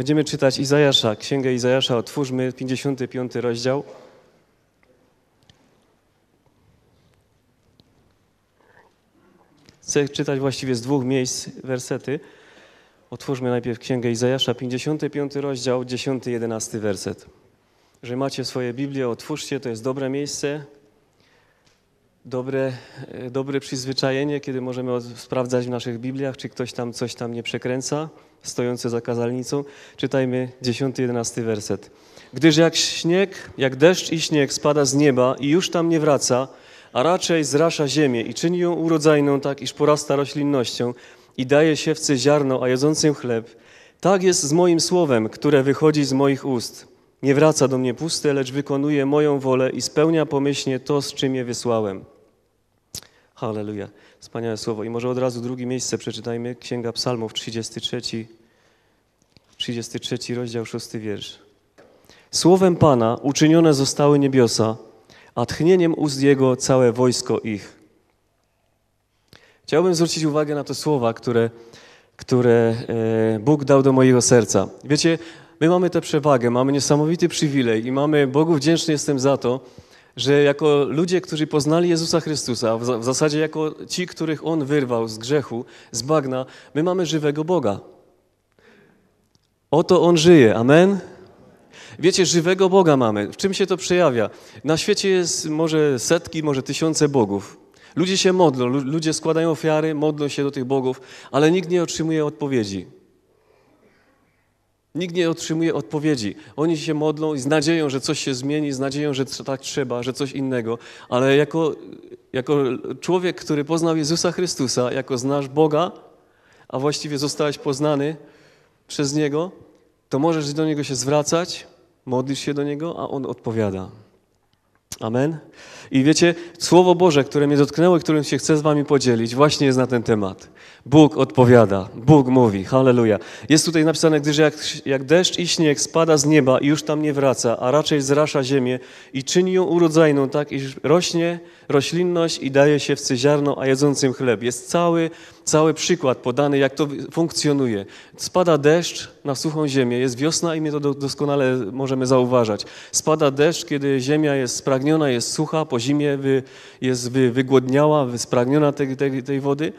Będziemy czytać Izajasza, Księgę Izajasza, otwórzmy 55 rozdział. Chcę czytać właściwie z dwóch miejsc wersety. Otwórzmy najpierw Księgę Izajasza, 55 rozdział, 10-11 werset. Że macie swoje Biblię, otwórzcie, to jest dobre miejsce, dobre, e, dobre przyzwyczajenie, kiedy możemy sprawdzać w naszych Bibliach, czy ktoś tam coś tam nie przekręca, stojący za kazalnicą. Czytajmy 10-11 werset. Gdyż jak śnieg, jak deszcz i śnieg spada z nieba i już tam nie wraca, a raczej zrasza ziemię i czyni ją urodzajną tak, iż porasta roślinnością i daje siewcy ziarno, a jedzącym chleb, tak jest z moim słowem, które wychodzi z moich ust. Nie wraca do mnie puste, lecz wykonuje moją wolę i spełnia pomyślnie to, z czym je wysłałem. Halleluja. Wspaniałe słowo. I może od razu drugie miejsce przeczytajmy. Księga Psalmów, 33, 33 rozdział, 6 wiersz. Słowem Pana uczynione zostały niebiosa, a tchnieniem ust Jego całe wojsko ich. Chciałbym zwrócić uwagę na te słowa, które, które e, Bóg dał do mojego serca. Wiecie, My mamy tę przewagę, mamy niesamowity przywilej i mamy, Bogu wdzięczny jestem za to, że jako ludzie, którzy poznali Jezusa Chrystusa, w zasadzie jako ci, których On wyrwał z grzechu, z bagna, my mamy żywego Boga. Oto On żyje. Amen? Wiecie, żywego Boga mamy. W czym się to przejawia? Na świecie jest może setki, może tysiące bogów. Ludzie się modlą, ludzie składają ofiary, modlą się do tych bogów, ale nikt nie otrzymuje odpowiedzi. Nikt nie otrzymuje odpowiedzi. Oni się modlą i z nadzieją, że coś się zmieni, z nadzieją, że tak trzeba, że coś innego, ale jako, jako człowiek, który poznał Jezusa Chrystusa, jako znasz Boga, a właściwie zostałeś poznany przez Niego, to możesz do Niego się zwracać, modlisz się do Niego, a On odpowiada. Amen. I wiecie, Słowo Boże, które mnie dotknęło i którym się chcę z wami podzielić, właśnie jest na ten temat. Bóg odpowiada, Bóg mówi, Hallelujah. Jest tutaj napisane, gdyż jak, jak deszcz i śnieg spada z nieba i już tam nie wraca, a raczej zrasza ziemię i czyni ją urodzajną tak, iż rośnie roślinność i daje się w ziarno, a jedzącym chleb. Jest cały, cały przykład podany, jak to funkcjonuje. Spada deszcz na suchą ziemię, jest wiosna i my to doskonale możemy zauważać. Spada deszcz, kiedy ziemia jest spragniona, jest sucha, po zimie jest wygłodniała, wyspragniona tej, tej, tej wody.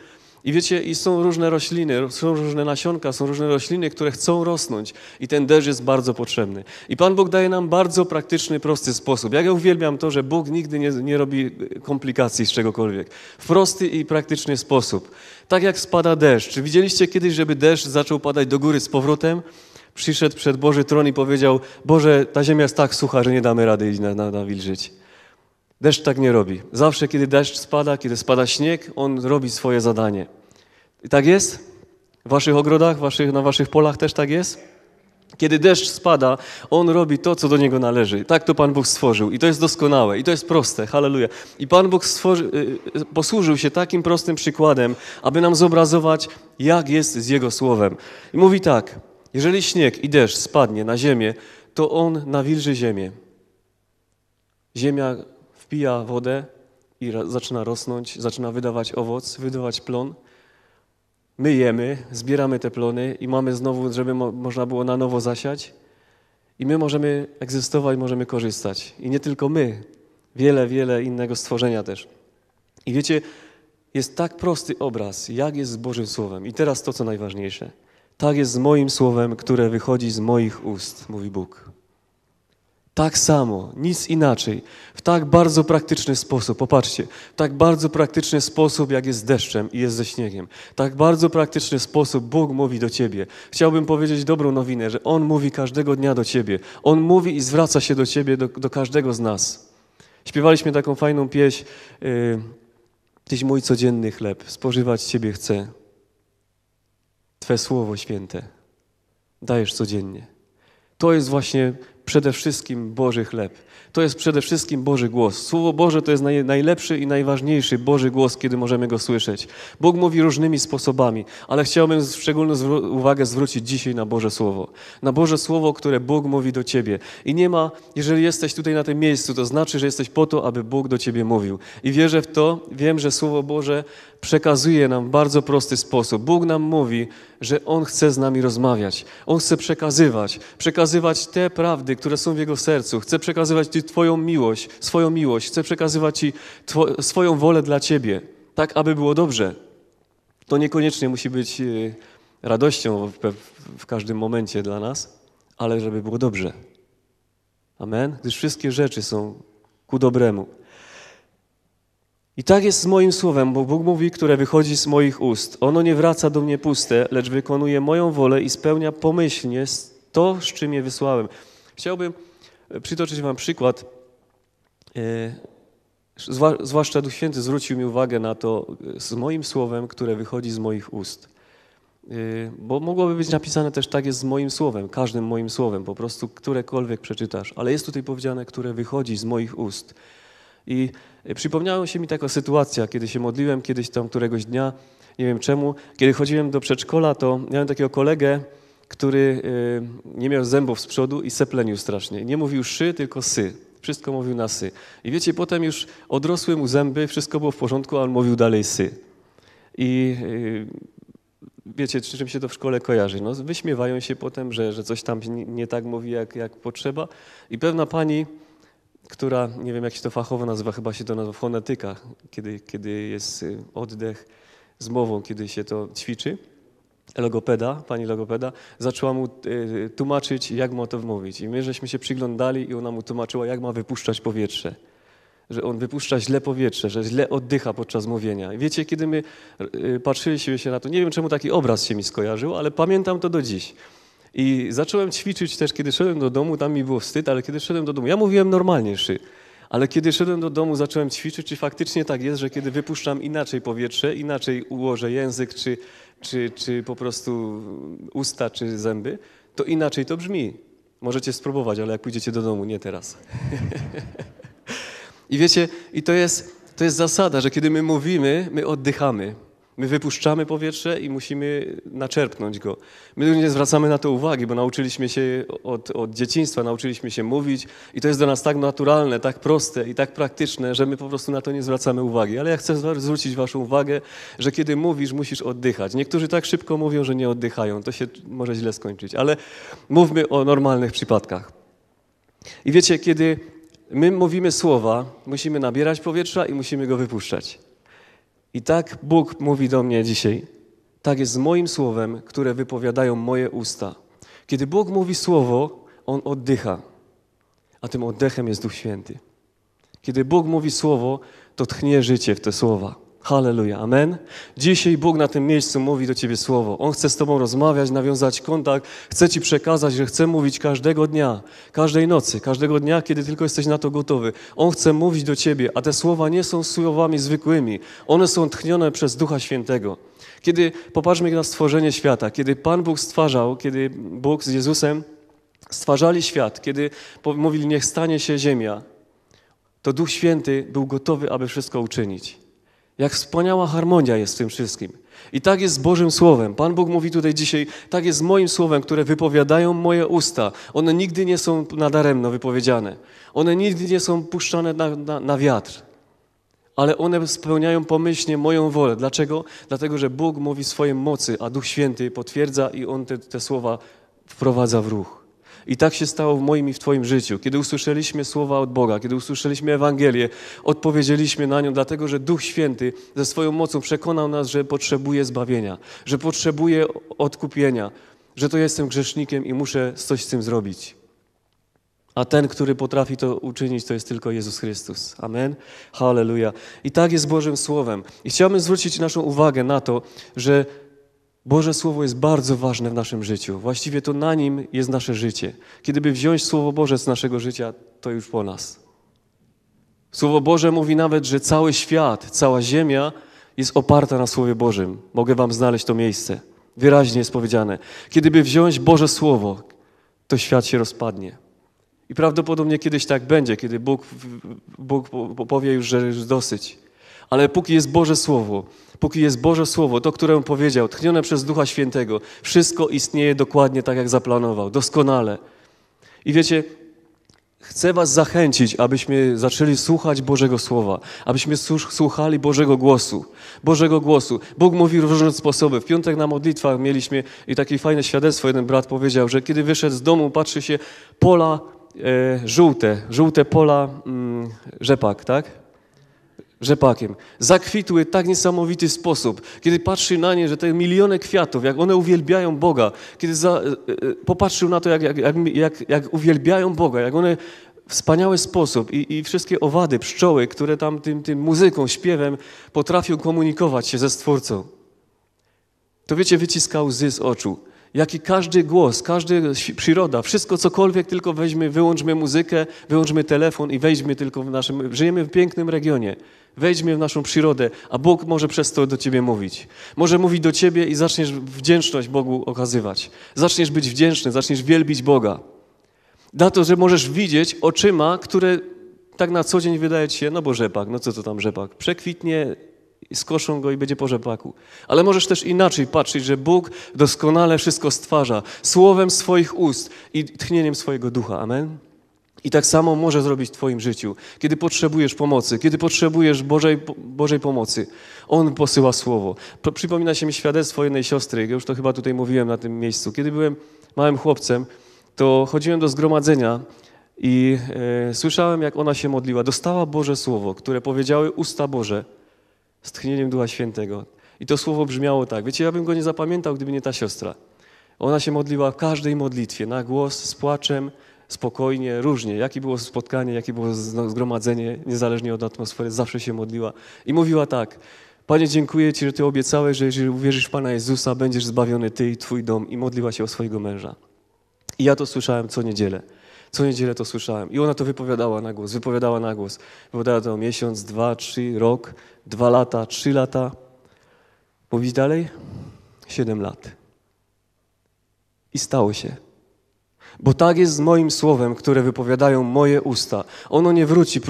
I wiecie, i są różne rośliny, są różne nasionka, są różne rośliny, które chcą rosnąć. I ten deszcz jest bardzo potrzebny. I Pan Bóg daje nam bardzo praktyczny, prosty sposób. ja uwielbiam to, że Bóg nigdy nie, nie robi e, komplikacji z czegokolwiek. W prosty i praktyczny sposób. Tak jak spada deszcz. Czy widzieliście kiedyś, żeby deszcz zaczął padać do góry z powrotem? Przyszedł przed Boży tron i powiedział, Boże, ta ziemia jest tak sucha, że nie damy rady na, na, na wilżyć. Deszcz tak nie robi. Zawsze, kiedy deszcz spada, kiedy spada śnieg, on robi swoje zadanie. I tak jest? W waszych ogrodach, waszych, na waszych polach też tak jest? Kiedy deszcz spada, on robi to, co do niego należy. Tak to Pan Bóg stworzył. I to jest doskonałe, i to jest proste. Halleluja. I Pan Bóg stworzy, y, y, posłużył się takim prostym przykładem, aby nam zobrazować, jak jest z Jego słowem. I mówi tak: jeżeli śnieg i deszcz spadnie na ziemię, to on nawilży ziemię. Ziemia wpija wodę i zaczyna rosnąć, zaczyna wydawać owoc, wydawać plon. My jemy, zbieramy te plony i mamy znowu, żeby mo można było na nowo zasiać. I my możemy egzystować, możemy korzystać. I nie tylko my, wiele, wiele innego stworzenia też. I wiecie, jest tak prosty obraz, jak jest z Bożym Słowem. I teraz to, co najważniejsze. Tak jest z moim Słowem, które wychodzi z moich ust, mówi Bóg. Tak samo, nic inaczej, w tak bardzo praktyczny sposób, popatrzcie, w tak bardzo praktyczny sposób, jak jest deszczem i jest ze śniegiem, tak bardzo praktyczny sposób Bóg mówi do ciebie. Chciałbym powiedzieć dobrą nowinę, że On mówi każdego dnia do ciebie. On mówi i zwraca się do ciebie, do, do każdego z nas. Śpiewaliśmy taką fajną pieśń, yy, Tyś mój codzienny chleb, spożywać Ciebie chcę. Twe Słowo Święte dajesz codziennie. To jest właśnie przede wszystkim Boży chleb. To jest przede wszystkim Boży głos. Słowo Boże to jest naj, najlepszy i najważniejszy Boży głos, kiedy możemy go słyszeć. Bóg mówi różnymi sposobami, ale chciałbym szczególną zwró- uwagę zwrócić dzisiaj na Boże Słowo. Na Boże Słowo, które Bóg mówi do ciebie. I nie ma, jeżeli jesteś tutaj na tym miejscu, to znaczy, że jesteś po to, aby Bóg do ciebie mówił. I wierzę w to, wiem, że Słowo Boże przekazuje nam w bardzo prosty sposób. Bóg nam mówi, że On chce z nami rozmawiać. On chce przekazywać, przekazywać te prawdy, które są w Jego sercu. Chce przekazywać Ci Twoją miłość, swoją miłość. Chce przekazywać Ci two, swoją wolę dla Ciebie, tak aby było dobrze. To niekoniecznie musi być y, radością w, w, w każdym momencie dla nas, ale żeby było dobrze. Amen? Gdyż wszystkie rzeczy są ku dobremu. I tak jest z moim słowem, bo Bóg mówi, które wychodzi z moich ust. Ono nie wraca do mnie puste, lecz wykonuje moją wolę i spełnia pomyślnie to, z czym je wysłałem. Chciałbym e, przytoczyć Wam przykład. E, zwłaszcza Duch Święty zwrócił mi uwagę na to e, z moim słowem, które wychodzi z moich ust. Bo mogłoby być napisane też tak jest z moim słowem, każdym moim słowem, po prostu którekolwiek przeczytasz, ale jest tutaj powiedziane, które wychodzi z moich ust. I Y, przypomniała się mi taka sytuacja, kiedy się modliłem kiedyś tam któregoś dnia, nie wiem czemu, kiedy chodziłem do przedszkola, to miałem takiego kolegę, który y, nie miał zębów z przodu i seplenił strasznie. Nie mówił szy, tylko sy. Wszystko mówił na sy. I wiecie, potem już odrosły mu zęby, wszystko było w porządku, a on mówił dalej sy. I y, wiecie, czym się to w szkole kojarzy. No, wyśmiewają się potem, że, że coś tam nie tak mówi, jak, jak potrzeba. I pewna pani która, nie wiem jak się to fachowo nazywa, chyba się to nazywa fonetyka, kiedy, kiedy jest y, oddech z mową, kiedy się to ćwiczy. Logopeda, pani logopeda, zaczęła mu y, y, tłumaczyć, jak ma to wmówić. I my żeśmy się przyglądali i ona mu tłumaczyła, jak ma wypuszczać powietrze że on wypuszcza źle powietrze, że źle oddycha podczas mówienia. I wiecie, kiedy my patrzyliśmy się na to, nie wiem czemu taki obraz się mi skojarzył, ale pamiętam to do dziś. I zacząłem ćwiczyć też, kiedy szedłem do domu, tam mi było wstyd, ale kiedy szedłem do domu, ja mówiłem normalnie szy, ale kiedy szedłem do domu, zacząłem ćwiczyć czy faktycznie tak jest, że kiedy wypuszczam inaczej powietrze, inaczej ułożę język, czy, czy, czy po prostu usta, czy zęby, to inaczej to brzmi. Możecie spróbować, ale jak pójdziecie do domu, nie teraz. I wiecie, i to jest, to jest zasada, że kiedy my mówimy, my oddychamy. My wypuszczamy powietrze i musimy naczerpnąć go. My nie zwracamy na to uwagi, bo nauczyliśmy się od, od, dzieciństwa, nauczyliśmy się mówić i to jest dla nas tak naturalne, tak proste i tak praktyczne, że my po prostu na to nie zwracamy uwagi. Ale ja chcę zwrócić Waszą uwagę, że kiedy mówisz, musisz oddychać. Niektórzy tak szybko mówią, że nie oddychają. To się może źle skończyć, ale mówmy o normalnych przypadkach. I wiecie, kiedy my mówimy słowa, musimy nabierać powietrza i musimy go wypuszczać. I tak Bóg mówi do mnie dzisiaj. Tak jest z moim słowem, które wypowiadają moje usta. Kiedy Bóg mówi słowo, on oddycha, a tym oddechem jest Duch Święty. Kiedy Bóg mówi słowo, to tchnie życie w te słowa. Halleluja, amen. Dzisiaj Bóg na tym miejscu mówi do Ciebie słowo. On chce z Tobą rozmawiać, nawiązać kontakt, chce Ci przekazać, że chce mówić każdego dnia, każdej nocy, każdego dnia, kiedy tylko jesteś na to gotowy. On chce mówić do Ciebie, a te słowa nie są słowami zwykłymi. One są tchnione przez Ducha Świętego. Kiedy popatrzmy na stworzenie świata, kiedy Pan Bóg stwarzał, kiedy Bóg z Jezusem stwarzali świat, kiedy mówili, niech stanie się ziemia, to Duch Święty był gotowy, aby wszystko uczynić. Jak wspaniała harmonia jest w tym wszystkim. I tak jest z Bożym Słowem. Pan Bóg mówi tutaj dzisiaj, tak jest z moim Słowem, które wypowiadają moje usta. One nigdy nie są nadaremno wypowiedziane. One nigdy nie są puszczane na, na, na wiatr. Ale one spełniają pomyślnie moją wolę. Dlaczego? Dlatego, że Bóg mówi swoim mocy, a Duch Święty potwierdza i On te, te słowa wprowadza w ruch. I tak się stało w moim i w Twoim życiu. Kiedy usłyszeliśmy słowa od Boga, kiedy usłyszeliśmy Ewangelię, odpowiedzieliśmy na nią, dlatego że Duch Święty ze swoją mocą przekonał nas, że potrzebuje zbawienia, że potrzebuje odkupienia, że to jestem grzesznikiem i muszę coś z tym zrobić. A ten, który potrafi to uczynić, to jest tylko Jezus Chrystus. Amen. Halleluja. I tak jest Bożym Słowem. I chciałbym zwrócić naszą uwagę na to, że Boże Słowo jest bardzo ważne w naszym życiu. Właściwie to na nim jest nasze życie. Kiedyby wziąć Słowo Boże z naszego życia, to już po nas. Słowo Boże mówi nawet, że cały świat, cała ziemia jest oparta na Słowie Bożym. Mogę wam znaleźć to miejsce. Wyraźnie jest powiedziane. Kiedyby wziąć Boże Słowo, to świat się rozpadnie. I prawdopodobnie kiedyś tak będzie, kiedy Bóg, Bóg powie już, że już dosyć ale póki jest Boże Słowo, póki jest Boże Słowo, to, które On powiedział, tchnione przez Ducha Świętego, wszystko istnieje dokładnie tak, jak zaplanował, doskonale. I wiecie, chcę Was zachęcić, abyśmy zaczęli słuchać Bożego Słowa, abyśmy słuchali Bożego głosu. Bożego głosu. Bóg mówi w różne sposoby. W piątek na modlitwach mieliśmy i takie fajne świadectwo. Jeden brat powiedział, że kiedy wyszedł z domu, patrzy się pola e, żółte, żółte pola mm, rzepak, tak? rzepakiem. Zakwitły tak niesamowity sposób. Kiedy patrzy na nie, że te miliony kwiatów, jak one uwielbiają Boga, kiedy za, e, e, popatrzył na to, jak, jak, jak, jak uwielbiają Boga, jak one w wspaniały sposób I, i wszystkie owady, pszczoły, które tam tym, tym muzyką, śpiewem potrafią komunikować się ze Stwórcą. To wiecie, wyciska łzy z oczu. Jaki każdy głos, każda przyroda, wszystko cokolwiek tylko weźmy, wyłączmy muzykę, wyłączmy telefon i weźmy tylko w naszym... Żyjemy w pięknym regionie. Wejdźmy w naszą przyrodę, a Bóg może przez to do ciebie mówić. Może mówi do ciebie i zaczniesz wdzięczność Bogu okazywać. Zaczniesz być wdzięczny, zaczniesz wielbić Boga. to, że możesz widzieć oczyma, które tak na co dzień wydaje ci się, no bo rzepak, no co to tam rzepak, przekwitnie, skoszą go i będzie po rzepaku. Ale możesz też inaczej patrzeć, że Bóg doskonale wszystko stwarza słowem swoich ust i tchnieniem swojego ducha. Amen. I tak samo może zrobić w Twoim życiu. Kiedy potrzebujesz pomocy, kiedy potrzebujesz Bożej, Bożej pomocy, On posyła słowo. Przypomina się mi świadectwo jednej siostry, już to chyba tutaj mówiłem na tym miejscu. Kiedy byłem małym chłopcem, to chodziłem do zgromadzenia i e, słyszałem, jak ona się modliła. Dostała Boże Słowo, które powiedziały usta Boże z tchnieniem Ducha Świętego. I to słowo brzmiało tak. Wiecie, ja bym go nie zapamiętał, gdyby nie ta siostra. Ona się modliła w każdej modlitwie, na głos, z płaczem, spokojnie, różnie. Jakie było spotkanie, jakie było zgromadzenie, niezależnie od atmosfery, zawsze się modliła. I mówiła tak, Panie, dziękuję Ci, że Ty obiecałeś, że jeżeli uwierzysz w Pana Jezusa, będziesz zbawiony Ty i Twój dom. I modliła się o swojego męża. I ja to słyszałem co niedzielę. Co niedzielę to słyszałem. I ona to wypowiadała na głos, wypowiadała na głos. Wypowiadała to miesiąc, dwa, trzy, rok, dwa lata, trzy lata. Powiedz dalej? Siedem lat. I stało się. Bo tak jest z moim słowem, które wypowiadają moje usta. Ono nie wróci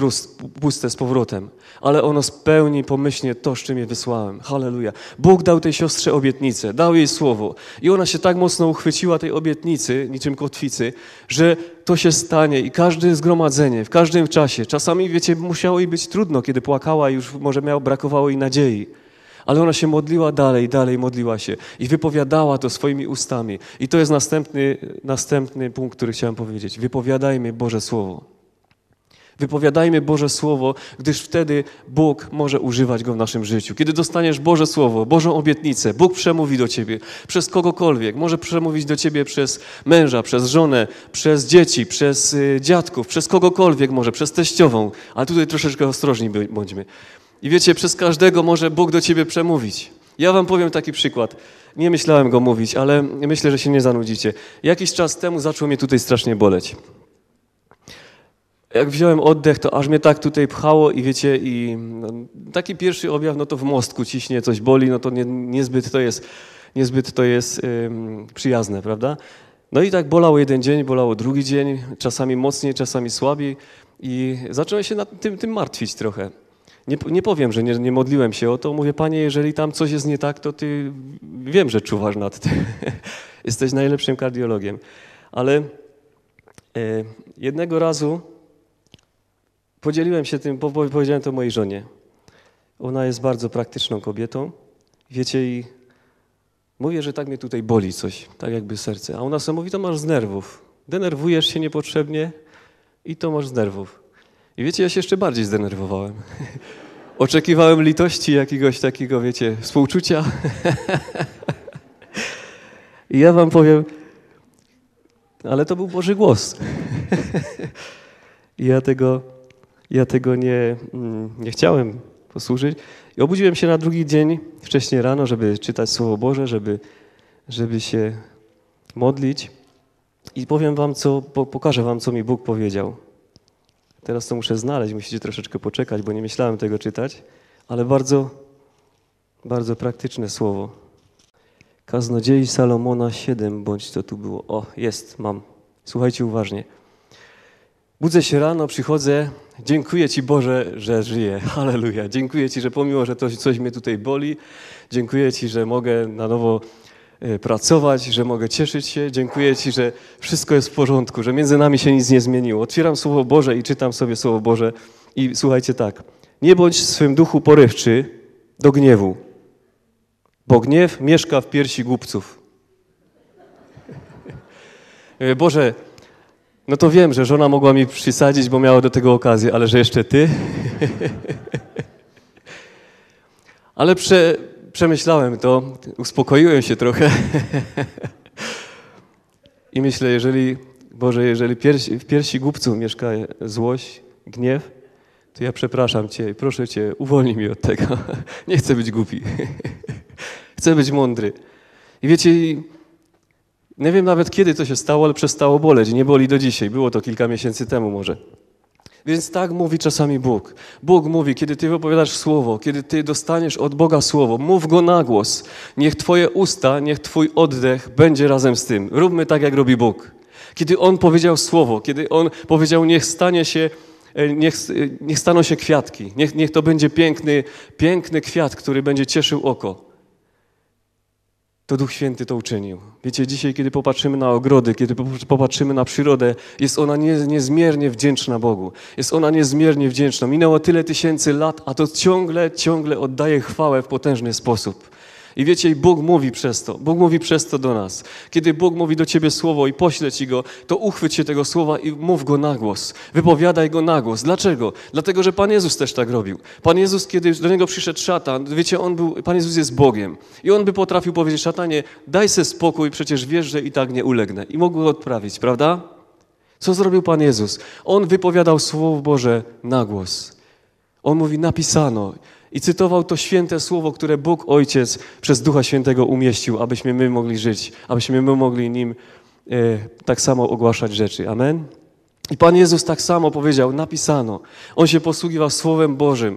puste z powrotem, ale ono spełni pomyślnie to, z czym je wysłałem. Halleluja. Bóg dał tej siostrze obietnicę, dał jej słowo. I ona się tak mocno uchwyciła tej obietnicy, niczym kotwicy, że to się stanie i każde zgromadzenie, w każdym czasie. Czasami, wiecie, musiało jej być trudno, kiedy płakała i już może miał, brakowało jej nadziei. Ale ona się modliła dalej, dalej modliła się i wypowiadała to swoimi ustami. I to jest następny, następny punkt, który chciałem powiedzieć. Wypowiadajmy Boże Słowo. Wypowiadajmy Boże Słowo, gdyż wtedy Bóg może używać go w naszym życiu. Kiedy dostaniesz Boże Słowo, Bożą obietnicę, Bóg przemówi do ciebie przez kogokolwiek. Może przemówić do ciebie przez męża, przez żonę, przez dzieci, przez y, dziadków, przez kogokolwiek, może przez teściową. Ale tutaj troszeczkę ostrożni bądźmy. I wiecie, przez każdego może Bóg do ciebie przemówić. Ja wam powiem taki przykład. Nie myślałem go mówić, ale myślę, że się nie zanudzicie. Jakiś czas temu zaczął mnie tutaj strasznie boleć. Jak wziąłem oddech, to aż mnie tak tutaj pchało i wiecie, i no, taki pierwszy objaw, no to w mostku ciśnie, coś boli, no to nie, niezbyt to jest, niezbyt to jest przyjazne, prawda? No i tak bolało jeden dzień, bolało drugi dzień, czasami mocniej, czasami słabiej i zacząłem się nad tym, tym martwić trochę nie, nie powiem, że nie, nie, modliłem się o to. Mówię, Panie, jeżeli tam coś jest nie tak, to Ty wiem, że czuwasz nad tym. Jesteś najlepszym kardiologiem. Ale e, jednego razu podzieliłem się tym, powiedziałem to mojej żonie. Ona jest bardzo praktyczną kobietą. Wiecie, i mówię, że tak mnie tutaj boli coś, tak jakby serce. A ona sobie mówi, to masz z nerwów. Denerwujesz się niepotrzebnie i to masz z nerwów. I wiecie, ja się jeszcze bardziej zdenerwowałem. Oczekiwałem litości jakiegoś takiego, wiecie, współczucia. I ja wam powiem, ale to był Boży głos. I ja tego, ja tego nie, mm, nie chciałem posłużyć. I obudziłem się na drugi dzień, wcześniej rano, żeby czytać Słowo Boże, żeby, żeby się modlić. I powiem wam, co, pokażę wam, co mi Bóg powiedział. Teraz to muszę znaleźć, musicie troszeczkę poczekać, bo nie myślałem tego czytać, ale bardzo, bardzo praktyczne słowo. Kaznodziei Salomona 7, bądź to tu było. O, jest, mam. Słuchajcie uważnie. Budzę się rano, przychodzę, dziękuję Ci Boże, że żyję. Halleluja. Dziękuję Ci, że pomimo, że to coś mnie tutaj boli, dziękuję Ci, że mogę na nowo Y, pracować, że mogę cieszyć się. Dziękuję Ci, że wszystko jest w porządku, że między nami się nic nie zmieniło. Otwieram Słowo Boże i czytam sobie Słowo Boże. I słuchajcie tak. Nie bądź w swym duchu porywczy do gniewu, bo gniew mieszka w piersi głupców. Y, Boże, no to wiem, że żona mogła mi przysadzić, bo miała do tego okazję, ale że jeszcze Ty? ale prze, przemyślałem to, uspokoiłem się trochę. I myślę, jeżeli, Boże, jeżeli piersi, w piersi głupców mieszka złość, gniew, to ja przepraszam Cię i proszę Cię, uwolnij mnie od tego. Nie chcę być głupi. Chcę być mądry. I wiecie, nie wiem nawet kiedy to się stało, ale przestało boleć. Nie boli do dzisiaj. Było to kilka miesięcy temu może. Więc tak mówi czasami Bóg. Bóg mówi, kiedy ty wypowiadasz słowo, kiedy ty dostaniesz od Boga słowo, mów go na głos. Niech twoje usta, niech twój oddech będzie razem z tym. Róbmy tak, jak robi Bóg. Kiedy On powiedział słowo, kiedy On powiedział, niech stanie się e, niech, e, niech staną się kwiatki. Niech, niech to będzie piękny, piękny kwiat, który będzie cieszył oko to Duch Święty to uczynił. Wiecie, dzisiaj, kiedy popatrzymy na ogrody, kiedy popatrzymy na przyrodę, jest ona niezmiernie wdzięczna Bogu. Jest ona niezmiernie wdzięczna. Minęło tyle tysięcy lat, a to ciągle, ciągle oddaje chwałę w potężny sposób. I wiecie, i Bóg mówi przez to. Bóg mówi przez to do nas. Kiedy Bóg mówi do ciebie słowo i pośle ci go, to uchwyć się tego słowa i mów go na głos. Wypowiadaj go na głos. Dlaczego? Dlatego, że Pan Jezus też tak robił. Pan Jezus, kiedy do niego przyszedł szatan, wiecie, on był, Pan Jezus jest Bogiem. I on by potrafił powiedzieć, szatanie, daj se spokój, przecież wiesz, że i tak nie ulegnę. I mógł go odprawić, prawda? Co zrobił Pan Jezus? On wypowiadał Słowo Boże na głos. On mówi, napisano i cytował to święte słowo, które Bóg Ojciec przez Ducha Świętego umieścił, abyśmy my mogli żyć, abyśmy my mogli nim e, tak samo ogłaszać rzeczy. Amen. I Pan Jezus tak samo powiedział, napisano. On się posługiwał Słowem Bożym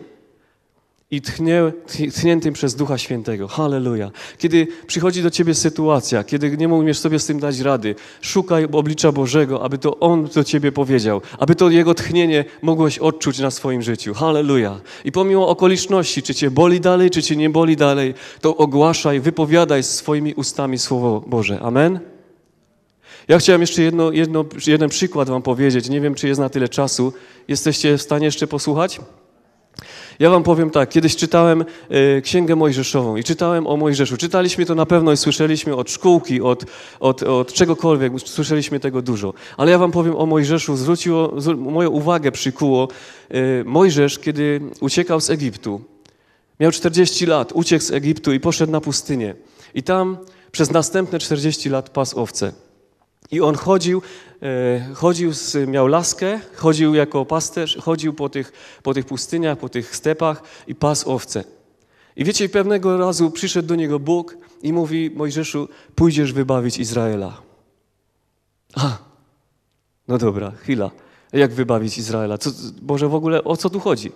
i tchnie, tchniętym przez Ducha Świętego. Halleluja. Kiedy przychodzi do ciebie sytuacja, kiedy nie umiesz sobie z tym dać rady, szukaj oblicza Bożego, aby to On do ciebie powiedział, aby to Jego tchnienie mogłeś odczuć na swoim życiu. Halleluja. I pomimo okoliczności, czy cię boli dalej, czy cię nie boli dalej, to ogłaszaj, wypowiadaj swoimi ustami Słowo Boże. Amen. Ja chciałem jeszcze jedno, jedno, jeden przykład wam powiedzieć. Nie wiem, czy jest na tyle czasu. Jesteście w stanie jeszcze posłuchać? Ja wam powiem tak, kiedyś czytałem y, Księgę Mojżeszową i czytałem o Mojżeszu. Czytaliśmy to na pewno i słyszeliśmy od szkółki, od, od, od czegokolwiek, słyszeliśmy tego dużo. Ale ja wam powiem o Mojżeszu, zwróciło, moją uwagę przykuło y, Mojżesz, kiedy uciekał z Egiptu. Miał 40 lat, uciekł z Egiptu i poszedł na pustynię. I tam przez następne 40 lat pas owce. I on chodził E, chodził, z, miał laskę, chodził jako pasterz, chodził po tych, po tych pustyniach, po tych stepach i pas owce. I wiecie, pewnego razu przyszedł do niego Bóg i mówi Mojżeszu, pójdziesz wybawić Izraela. A, no dobra, chwila. Jak wybawić Izraela? Co, Boże, w ogóle o co tu chodzi?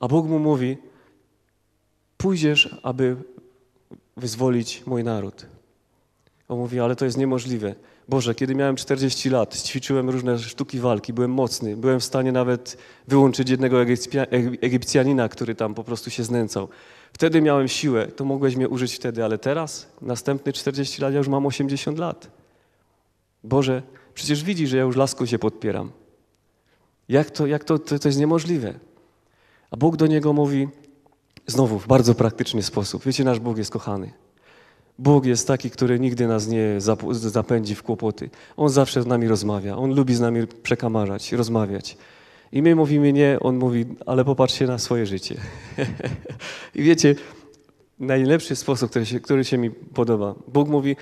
A Bóg mu mówi, pójdziesz, aby wyzwolić mój naród. On mówi, ale to jest niemożliwe. Boże, kiedy miałem 40 lat, ćwiczyłem różne sztuki walki, byłem mocny, byłem w stanie nawet wyłączyć jednego Egipcjanina, który tam po prostu się znęcał. Wtedy miałem siłę, to mogłeś mnie użyć wtedy, ale teraz, następne 40 lat, ja już mam 80 lat. Boże, przecież widzi, że ja już lasku się podpieram. Jak to, jak to, to, to jest niemożliwe. A Bóg do niego mówi, znowu w bardzo praktyczny sposób. Wiecie, nasz Bóg jest kochany. Bóg jest taki, który nigdy nas nie zapędzi w kłopoty. On zawsze z nami rozmawia. On lubi z nami przekamarzać, rozmawiać. I my mówimy nie, on mówi, ale popatrzcie na swoje życie. I wiecie, najlepszy sposób, który się, który się mi podoba. Bóg mówi,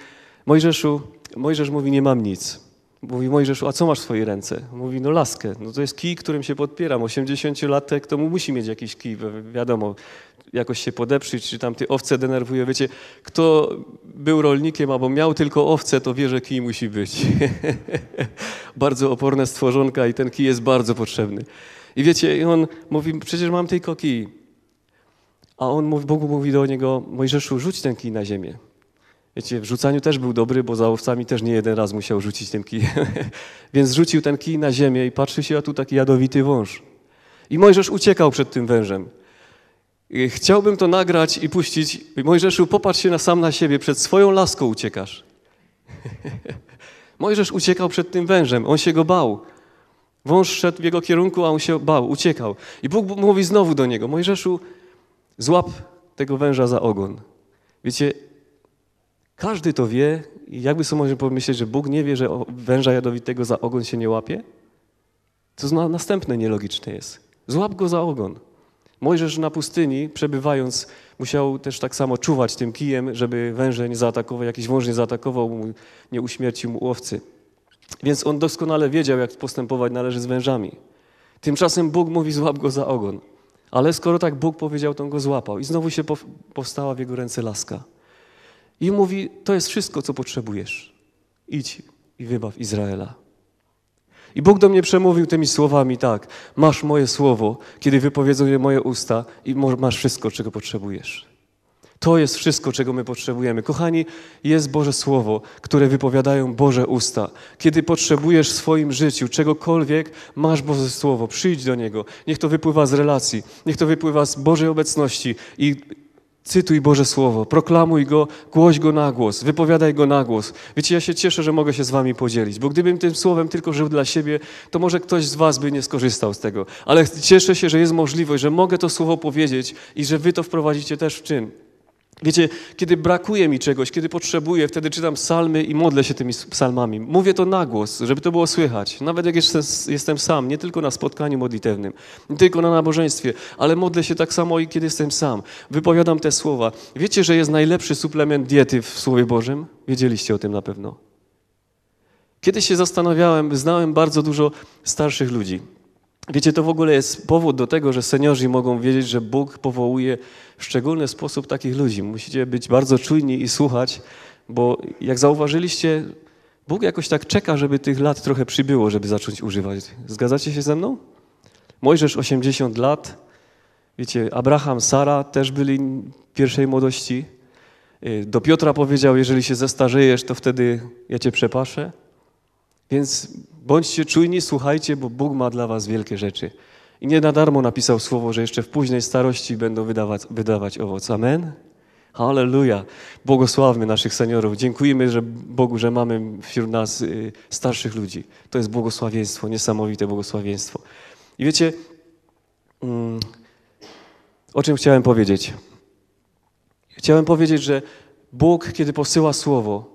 Mojżeszu, Mojżesz mówi, nie mam nic. Mówi Mojżeszu, a co masz w swojej ręce? Mówi, no laskę. No to jest kij, którym się podpieram. 80-latek to mu musi mieć jakiś kij, wiadomo jakoś się podeprzyć, czy tam te owce denerwuje. Wiecie, kto był rolnikiem albo miał tylko owce, to wie, że kij musi być. bardzo oporne stworzonka i ten kij jest bardzo potrzebny. I wiecie, i on mówi, przecież mam tylko kij. A on mówi, Bogu mówi do niego, Mojżeszu, rzuć ten kij na ziemię. Wiecie, w rzucaniu też był dobry, bo za owcami też nie jeden raz musiał rzucić ten kij. Więc rzucił ten kij na ziemię i patrzy się, a tu taki jadowity wąż. I Mojżesz uciekał przed tym wężem. Chciałbym to nagrać i puścić. Mojżeszu, popatrz się na sam na siebie, przed swoją laską uciekasz. Mojżesz uciekał przed tym wężem, on się go bał. Wąż szedł w jego kierunku, a on się bał, uciekał. I Bóg mówi znowu do niego: Mojżeszu, złap tego węża za ogon. Wiecie, każdy to wie, i jakby sobie można pomyśleć, że Bóg nie wie, że węża jadowitego za ogon się nie łapie? To następne nielogiczne jest. Złap go za ogon. Mojżesz na pustyni, przebywając, musiał też tak samo czuwać tym kijem, żeby węże nie zaatakował, jakiś wąż nie zaatakował mu, nie uśmiercił mu owcy. Więc on doskonale wiedział, jak postępować należy z wężami. Tymczasem Bóg mówi, złap go za ogon. Ale skoro tak Bóg powiedział, to on go złapał. I znowu się powstała w jego ręce laska. I mówi, to jest wszystko, co potrzebujesz. Idź i wybaw Izraela. I Bóg do mnie przemówił tymi słowami tak: Masz moje słowo, kiedy wypowiedzą je moje usta, i masz wszystko, czego potrzebujesz. To jest wszystko, czego my potrzebujemy. Kochani, jest Boże Słowo, które wypowiadają Boże usta. Kiedy potrzebujesz w swoim życiu czegokolwiek, masz Boże Słowo, przyjdź do Niego. Niech to wypływa z relacji, niech to wypływa z Bożej obecności i Cytuj Boże Słowo, proklamuj go, głoś go na głos, wypowiadaj go na głos. Wiecie, ja się cieszę, że mogę się z Wami podzielić, bo gdybym tym słowem tylko żył dla siebie, to może ktoś z Was by nie skorzystał z tego. Ale cieszę się, że jest możliwość, że mogę to słowo powiedzieć i że Wy to wprowadzicie też w czyn. Wiecie, kiedy brakuje mi czegoś, kiedy potrzebuję, wtedy czytam psalmy i modlę się tymi psalmami. Mówię to na głos, żeby to było słychać. Nawet jak jestem sam, nie tylko na spotkaniu modlitewnym, nie tylko na nabożeństwie, ale modlę się tak samo i kiedy jestem sam. Wypowiadam te słowa. Wiecie, że jest najlepszy suplement diety w Słowie Bożym? Wiedzieliście o tym na pewno. Kiedyś się zastanawiałem, znałem bardzo dużo starszych ludzi. Wiecie, to w ogóle jest powód do tego, że seniorzy mogą wiedzieć, że Bóg powołuje w szczególny sposób takich ludzi. Musicie być bardzo czujni i słuchać, bo jak zauważyliście, Bóg jakoś tak czeka, żeby tych lat trochę przybyło, żeby zacząć używać. Zgadzacie się ze mną? Mojżesz 80 lat, wiecie, Abraham, Sara też byli pierwszej młodości. Y, do Piotra powiedział, jeżeli się zestarzejesz, to wtedy ja cię przepaszę. Więc bądźcie czujni, słuchajcie, bo Bóg ma dla was wielkie rzeczy. I nie na darmo napisał słowo, że jeszcze w późnej starości będą wydawać, wydawać owoc. Amen? Halleluja. Błogosławmy naszych seniorów. Dziękujemy że Bogu, że mamy wśród nas y, starszych ludzi. To jest błogosławieństwo, niesamowite błogosławieństwo. I wiecie, mm, o czym chciałem powiedzieć? Chciałem powiedzieć, że Bóg, kiedy posyła słowo,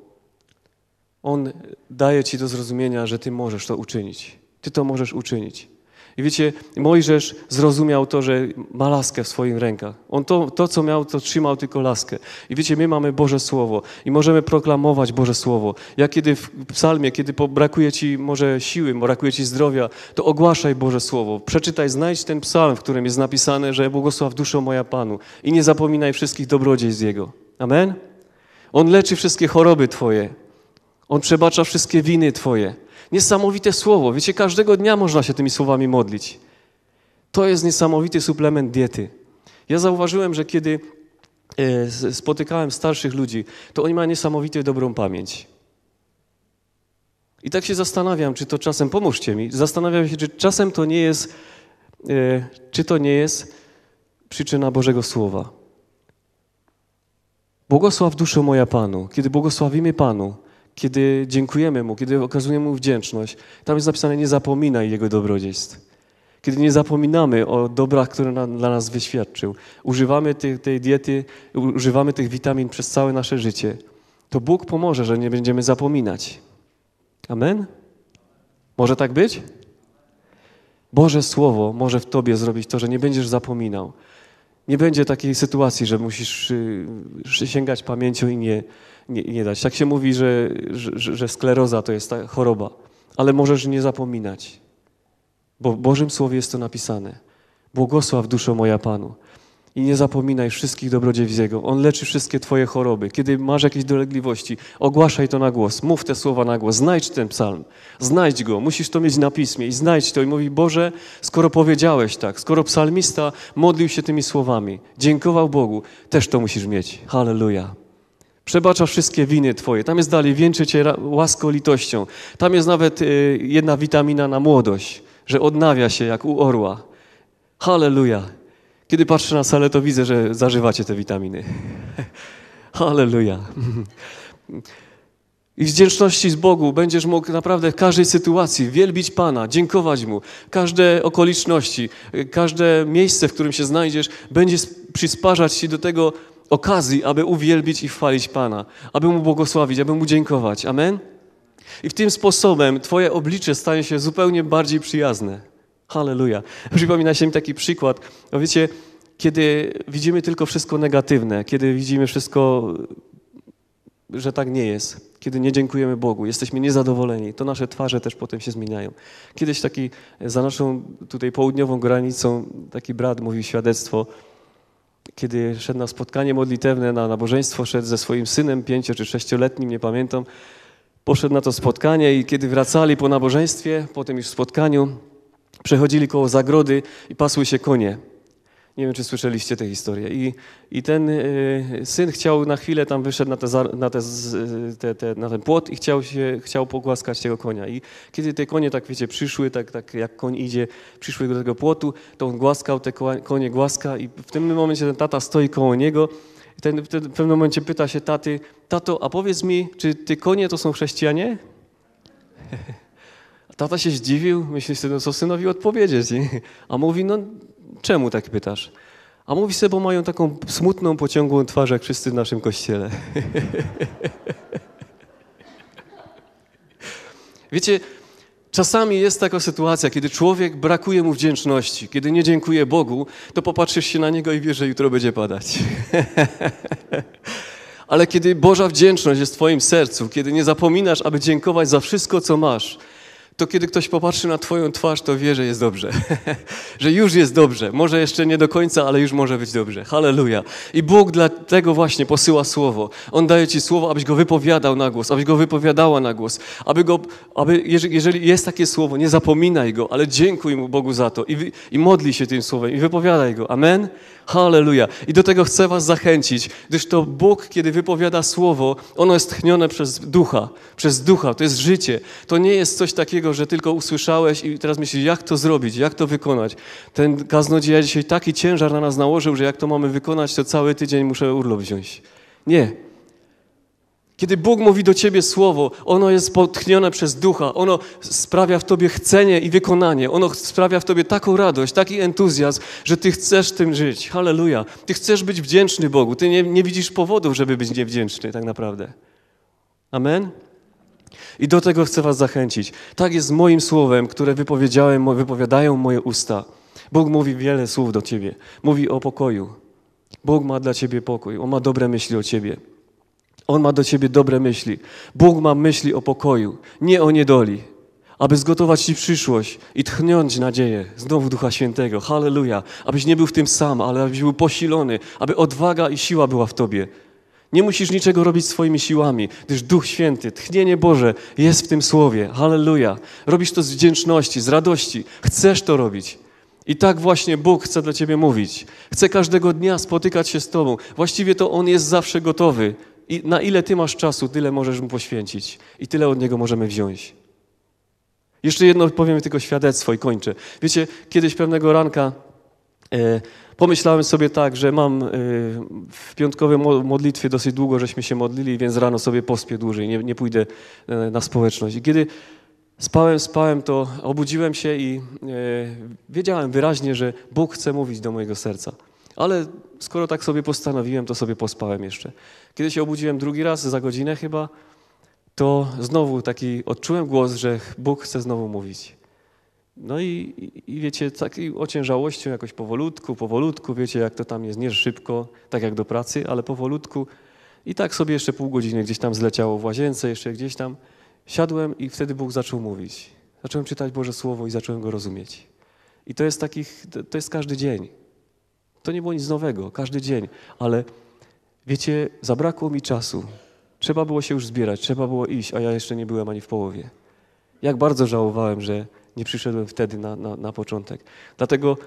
on daje ci do zrozumienia, że ty możesz to uczynić. Ty to możesz uczynić. I wiecie, Mojżesz zrozumiał to, że ma laskę w swoim rękach. On to, to, co miał, to trzymał tylko laskę. I wiecie, my mamy Boże Słowo i możemy proklamować Boże Słowo. Ja kiedy w psalmie, kiedy brakuje ci może siły, brakuje ci zdrowia, to ogłaszaj Boże Słowo. Przeczytaj, znajdź ten psalm, w którym jest napisane, że błogosław duszę moja Panu i nie zapominaj wszystkich dobrodziejstw Jego. Amen? On leczy wszystkie choroby Twoje. On przebacza wszystkie winy Twoje. Niesamowite słowo. Wiecie, każdego dnia można się tymi słowami modlić. To jest niesamowity suplement diety. Ja zauważyłem, że kiedy e, spotykałem starszych ludzi, to oni mają niesamowitą dobrą pamięć. I tak się zastanawiam, czy to czasem, pomóżcie mi, zastanawiam się, czy czasem to nie jest, e, czy to nie jest przyczyna Bożego Słowa. Błogosław duszę moja Panu. Kiedy błogosławimy Panu, kiedy dziękujemy Mu, kiedy okazujemy Mu wdzięczność, tam jest napisane nie zapominaj Jego dobrodziejstw. Kiedy nie zapominamy o dobrach, które na, dla nas wyświadczył, używamy tej, tej diety, używamy tych witamin przez całe nasze życie, to Bóg pomoże, że nie będziemy zapominać. Amen? Może tak być? Boże Słowo może w Tobie zrobić to, że nie będziesz zapominał. Nie będzie takiej sytuacji, że musisz y, sięgać pamięcią i nie, nie, nie dać. Tak się mówi, że, że, że skleroza to jest ta choroba, ale możesz nie zapominać, bo w Bożym Słowie jest to napisane. Błogosław duszo moja Panu i nie zapominaj wszystkich dobrodziejstw Jego. On leczy wszystkie Twoje choroby. Kiedy masz jakieś dolegliwości, ogłaszaj to na głos, mów te słowa na głos, znajdź ten psalm, znajdź go, musisz to mieć na piśmie i znajdź to i mówi, Boże, skoro powiedziałeś tak, skoro psalmista modlił się tymi słowami, dziękował Bogu, też to musisz mieć. Hallelujah. Przebacza wszystkie winy Twoje. Tam jest dalej, wieńczy Cię łaską, litością. Tam jest nawet y, jedna witamina na młodość, że odnawia się jak u orła. Halleluja. Kiedy patrzę na salę, to widzę, że zażywacie te witaminy. Halleluja. I z wdzięczności z Bogu będziesz mógł naprawdę w każdej sytuacji wielbić Pana, dziękować Mu. Każde okoliczności, y, każde miejsce, w którym się znajdziesz, będzie przysparzać Ci do tego, okazji, aby uwielbić i chwalić Pana, aby Mu błogosławić, aby Mu dziękować. Amen? I w tym sposobem Twoje oblicze stanie się zupełnie bardziej przyjazne. Halleluja. Przypomina się mi taki przykład. No wiecie, kiedy widzimy tylko wszystko negatywne, kiedy widzimy wszystko, że tak nie jest, kiedy nie dziękujemy Bogu, jesteśmy niezadowoleni, to nasze twarze też potem się zmieniają. Kiedyś taki za naszą tutaj południową granicą taki brat mówił świadectwo, kiedy szedł na spotkanie modlitewne, na nabożeństwo, szedł ze swoim synem, pięcio czy sześcioletnim, nie pamiętam. Poszedł na to spotkanie i kiedy wracali po nabożeństwie, po tym już spotkaniu, przechodzili koło zagrody i pasły się konie. Nie wiem, czy słyszeliście tę historię. I, i ten y, syn chciał na chwilę tam wyszedł na, te, na, te, y, te, te, na ten płot i chciał, się, chciał pogłaskać tego konia. I kiedy te konie tak, wiecie, przyszły, tak, tak jak koń idzie, przyszły do tego płotu, to on głaskał, te konie głaska i w tym momencie ten tata stoi koło niego ten, ten w pewnym momencie pyta się taty, tato, a powiedz mi, czy ty konie to są chrześcijanie? Tata się zdziwił, myśli sobie, no co synowi odpowiedzieć? A mówi, no Czemu tak pytasz? A mówi sobie, bo mają taką smutną, pociągłą twarz, jak wszyscy w naszym kościele. Wiecie, czasami jest taka sytuacja, kiedy człowiek brakuje mu wdzięczności, kiedy nie dziękuję Bogu, to popatrzysz się na niego i wiesz, że jutro będzie padać. Ale kiedy Boża wdzięczność jest w Twoim sercu, kiedy nie zapominasz, aby dziękować za wszystko, co masz, to kiedy ktoś popatrzy na Twoją twarz, to wie, że jest dobrze. że już jest dobrze. Może jeszcze nie do końca, ale już może być dobrze. Halleluja. I Bóg dlatego właśnie posyła słowo. On daje Ci słowo, abyś go wypowiadał na głos, abyś go wypowiadała na głos. Aby go, aby, jeżeli jest takie słowo, nie zapominaj go, ale dziękuj mu Bogu za to i, i modli się tym słowem i wypowiadaj go. Amen. Halleluja. I do tego chcę Was zachęcić, gdyż to Bóg, kiedy wypowiada słowo, ono jest tchnione przez ducha. Przez ducha. To jest życie. To nie jest coś takiego, że tylko usłyszałeś i teraz myślisz, jak to zrobić, jak to wykonać. Ten kaznodzieja dzisiaj taki ciężar na nas nałożył, że jak to mamy wykonać, to cały tydzień muszę urlop wziąć. Nie. Kiedy Bóg mówi do ciebie słowo, ono jest potchnione przez ducha, ono sprawia w tobie chcenie i wykonanie, ono sprawia w tobie taką radość, taki entuzjazm, że ty chcesz tym żyć. Halleluja. Ty chcesz być wdzięczny Bogu. Ty nie, nie widzisz powodów, żeby być niewdzięczny tak naprawdę. Amen? I do tego chcę was zachęcić. Tak jest moim słowem, które wypowiedziałem, wypowiadają moje usta. Bóg mówi wiele słów do ciebie. Mówi o pokoju. Bóg ma dla ciebie pokój. On ma dobre myśli o ciebie. On ma do ciebie dobre myśli. Bóg ma myśli o pokoju, nie o niedoli, aby zgotować ci przyszłość i tchnąć nadzieję znowu Ducha Świętego. Halleluja. Abyś nie był w tym sam, ale abyś był posilony, aby odwaga i siła była w tobie. Nie musisz niczego robić swoimi siłami, gdyż Duch Święty, tchnienie Boże jest w tym Słowie. Halleluja. Robisz to z wdzięczności, z radości. Chcesz to robić. I tak właśnie Bóg chce dla Ciebie mówić. Chce każdego dnia spotykać się z Tobą. Właściwie to On jest zawsze gotowy. I na ile ty masz czasu, tyle możesz mu poświęcić i tyle od niego możemy wziąć. Jeszcze jedno powiem tylko świadectwo i kończę. Wiecie, kiedyś pewnego ranka e, pomyślałem sobie tak, że mam e, w piątkowej modlitwie dosyć długo, żeśmy się modlili, więc rano sobie pospię dłużej, nie, nie pójdę e, na społeczność. I kiedy spałem, spałem, to obudziłem się i e, wiedziałem wyraźnie, że Bóg chce mówić do mojego serca. Ale skoro tak sobie postanowiłem, to sobie pospałem jeszcze. Kiedy się obudziłem drugi raz, za godzinę chyba, to znowu taki odczułem głos, że Bóg chce znowu mówić. No i, i wiecie, takiej ociężałością jakoś powolutku, powolutku, wiecie, jak to tam jest, nie szybko, tak jak do pracy, ale powolutku. I tak sobie jeszcze pół godziny gdzieś tam zleciało w łazience, jeszcze gdzieś tam. Siadłem i wtedy Bóg zaczął mówić. Zacząłem czytać Boże Słowo i zacząłem go rozumieć. I to jest takich, to jest każdy dzień. To nie było nic nowego, każdy dzień, ale wiecie, zabrakło mi czasu. Trzeba było się już zbierać, trzeba było iść, a ja jeszcze nie byłem ani w połowie. Jak bardzo żałowałem, że nie przyszedłem wtedy na, na, na początek. Dlatego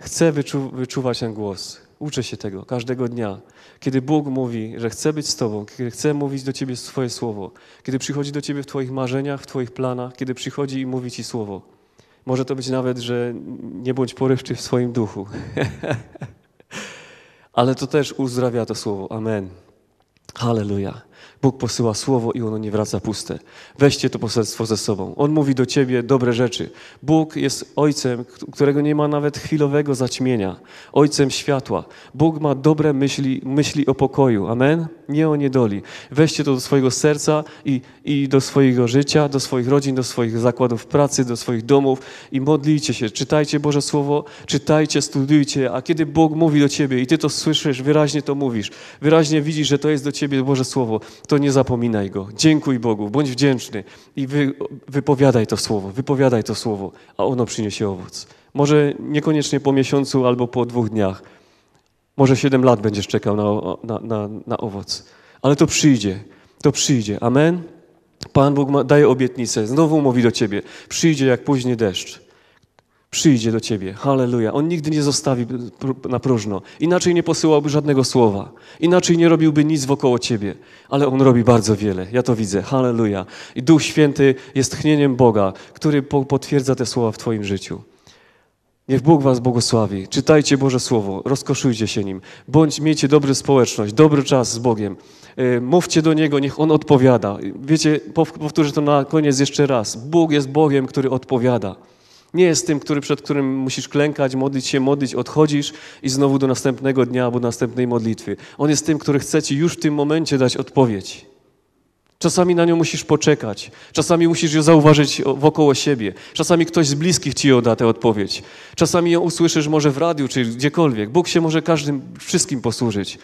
chcę wyczu, wyczuwać ten głos. Uczę się tego każdego dnia. Kiedy Bóg mówi, że chce być z Tobą, kiedy chce mówić do Ciebie swoje słowo, kiedy przychodzi do Ciebie w Twoich marzeniach, w Twoich planach, kiedy przychodzi i mówi Ci słowo. Może to być nawet, że nie bądź porywczy w swoim duchu. ale to też uzdrawia to słowo. Amen. Hallelujah. Bóg posyła słowo i ono nie wraca puste. Weźcie to poselstwo ze sobą. On mówi do ciebie dobre rzeczy. Bóg jest ojcem, którego nie ma nawet chwilowego zaćmienia, ojcem światła. Bóg ma dobre myśli, myśli o pokoju. Amen? Nie o niedoli. Weźcie to do swojego serca i, i do swojego życia, do swoich rodzin, do swoich zakładów pracy, do swoich domów i modlijcie się. Czytajcie Boże Słowo, czytajcie, studiujcie, a kiedy Bóg mówi do ciebie i ty to słyszysz, wyraźnie to mówisz, wyraźnie widzisz, że to jest do ciebie Boże Słowo, to nie zapominaj go. Dziękuj Bogu, bądź wdzięczny i wy, wypowiadaj to słowo, wypowiadaj to słowo, a ono przyniesie owoc. Może niekoniecznie po miesiącu albo po dwóch dniach. Może siedem lat będziesz czekał na, na, na, na owoc. Ale to przyjdzie, to przyjdzie. Amen? Pan Bóg ma, daje obietnicę, znowu mówi do ciebie: przyjdzie jak później deszcz przyjdzie do ciebie. Halleluja. On nigdy nie zostawi na próżno. Inaczej nie posyłałby żadnego słowa. Inaczej nie robiłby nic wokoło ciebie. Ale on robi bardzo wiele. Ja to widzę. Halleluja. I Duch Święty jest tchnieniem Boga, który potwierdza te słowa w twoim życiu. Niech Bóg was błogosławi. Czytajcie Boże Słowo, rozkoszujcie się nim. Bądź, miejcie dobrą społeczność, dobry czas z Bogiem. Y, mówcie do Niego, niech On odpowiada. Wiecie, powtórzę to na koniec jeszcze raz. Bóg jest Bogiem, który odpowiada. Nie jest tym, który, przed którym musisz klękać, modlić się, modlić, odchodzisz i znowu do następnego dnia albo do następnej modlitwy. On jest tym, który chce ci już w tym momencie dać odpowiedź. Czasami na nią musisz poczekać, czasami musisz ją zauważyć wokoło siebie, czasami ktoś z bliskich ci ją tę odpowiedź, czasami ją usłyszysz może w radiu czy gdziekolwiek. Bóg się może każdym, wszystkim posłużyć.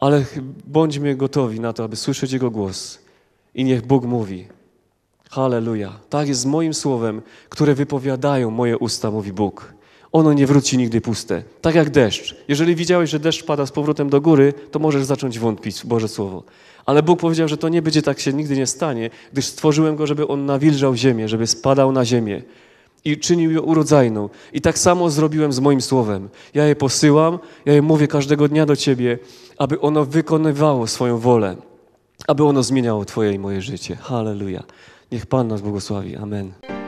Ale bądźmy gotowi na to, aby słyszeć Jego głos i niech Bóg mówi. Halleluja. Tak jest z moim słowem, które wypowiadają moje usta, mówi Bóg. Ono nie wróci nigdy puste. Tak jak deszcz. Jeżeli widziałeś, że deszcz pada z powrotem do góry, to możesz zacząć wątpić w Boże Słowo. Ale Bóg powiedział, że to nie będzie tak się nigdy nie stanie, gdyż stworzyłem go, żeby on nawilżał ziemię, żeby spadał na ziemię i czynił ją urodzajną. I tak samo zrobiłem z moim słowem. Ja je posyłam, ja je mówię każdego dnia do ciebie, aby ono wykonywało swoją wolę, aby ono zmieniało twoje i moje życie. Halleluja. Niech Pan nas błogosławi. Amen.